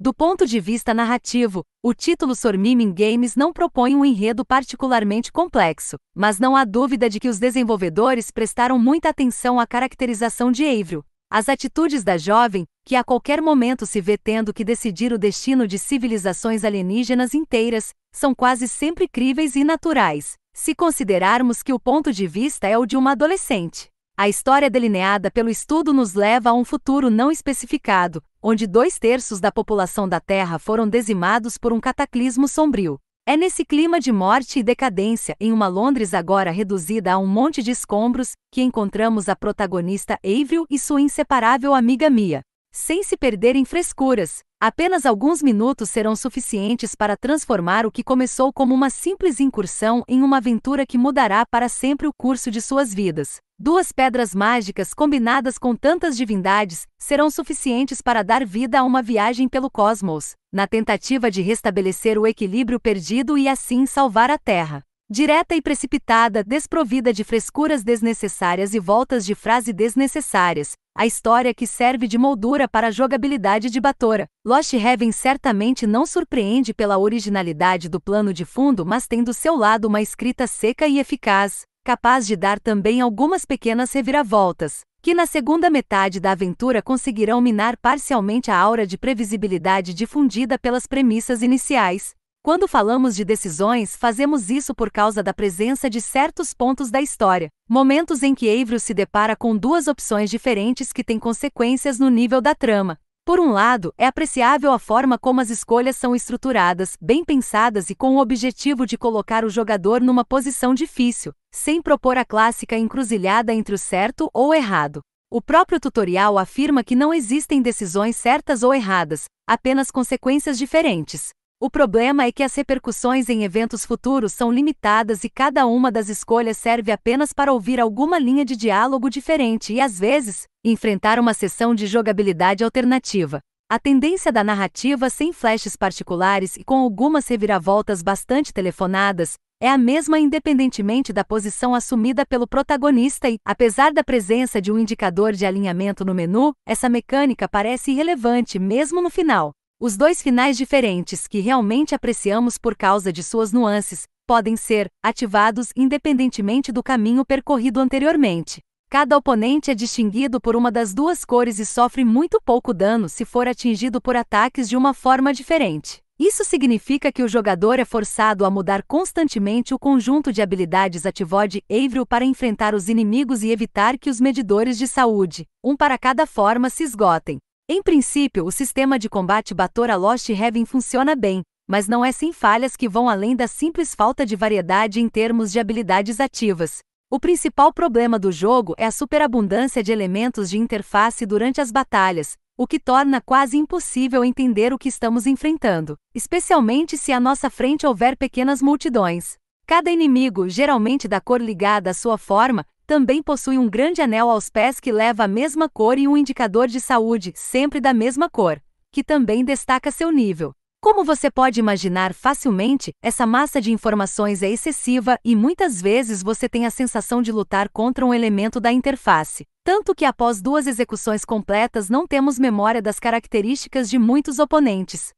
Do ponto de vista narrativo, o título Sormiming Games não propõe um enredo particularmente complexo, mas não há dúvida de que os desenvolvedores prestaram muita atenção à caracterização de Avril, as atitudes da jovem, que a qualquer momento se vê tendo que decidir o destino de civilizações alienígenas inteiras, são quase sempre críveis e naturais, se considerarmos que o ponto de vista é o de uma adolescente. A história delineada pelo estudo nos leva a um futuro não especificado, onde dois terços da população da Terra foram dizimados por um cataclismo sombrio. É nesse clima de morte e decadência, em uma Londres agora reduzida a um monte de escombros, que encontramos a protagonista Avril e sua inseparável amiga Mia. Sem se perder em frescuras, Apenas alguns minutos serão suficientes para transformar o que começou como uma simples incursão em uma aventura que mudará para sempre o curso de suas vidas. Duas pedras mágicas combinadas com tantas divindades serão suficientes para dar vida a uma viagem pelo cosmos, na tentativa de restabelecer o equilíbrio perdido e assim salvar a Terra direta e precipitada, desprovida de frescuras desnecessárias e voltas de frase desnecessárias, a história que serve de moldura para a jogabilidade de Batora. Lost Heaven certamente não surpreende pela originalidade do plano de fundo, mas tem do seu lado uma escrita seca e eficaz, capaz de dar também algumas pequenas reviravoltas. Que na segunda metade da aventura conseguirão minar parcialmente a aura de previsibilidade difundida pelas premissas iniciais. Quando falamos de decisões, fazemos isso por causa da presença de certos pontos da história, momentos em que Avril se depara com duas opções diferentes que têm consequências no nível da trama. Por um lado, é apreciável a forma como as escolhas são estruturadas, bem pensadas e com o objetivo de colocar o jogador numa posição difícil, sem propor a clássica encruzilhada entre o certo ou o errado. O próprio tutorial afirma que não existem decisões certas ou erradas, apenas consequências diferentes. O problema é que as repercussões em eventos futuros são limitadas e cada uma das escolhas serve apenas para ouvir alguma linha de diálogo diferente e, às vezes, enfrentar uma sessão de jogabilidade alternativa. A tendência da narrativa sem flashes particulares e com algumas reviravoltas bastante telefonadas é a mesma independentemente da posição assumida pelo protagonista e, apesar da presença de um indicador de alinhamento no menu, essa mecânica parece irrelevante mesmo no final. Os dois finais diferentes que realmente apreciamos por causa de suas nuances podem ser ativados independentemente do caminho percorrido anteriormente. Cada oponente é distinguido por uma das duas cores e sofre muito pouco dano se for atingido por ataques de uma forma diferente. Isso significa que o jogador é forçado a mudar constantemente o conjunto de habilidades Ativode Avril para enfrentar os inimigos e evitar que os medidores de saúde, um para cada forma, se esgotem. Em princípio, o sistema de combate Batora Lost Heaven funciona bem, mas não é sem falhas que vão além da simples falta de variedade em termos de habilidades ativas. O principal problema do jogo é a superabundância de elementos de interface durante as batalhas, o que torna quase impossível entender o que estamos enfrentando, especialmente se à nossa frente houver pequenas multidões. Cada inimigo, geralmente da cor ligada à sua forma, também possui um grande anel aos pés que leva a mesma cor e um indicador de saúde, sempre da mesma cor, que também destaca seu nível. Como você pode imaginar facilmente, essa massa de informações é excessiva e muitas vezes você tem a sensação de lutar contra um elemento da interface. Tanto que após duas execuções completas não temos memória das características de muitos oponentes.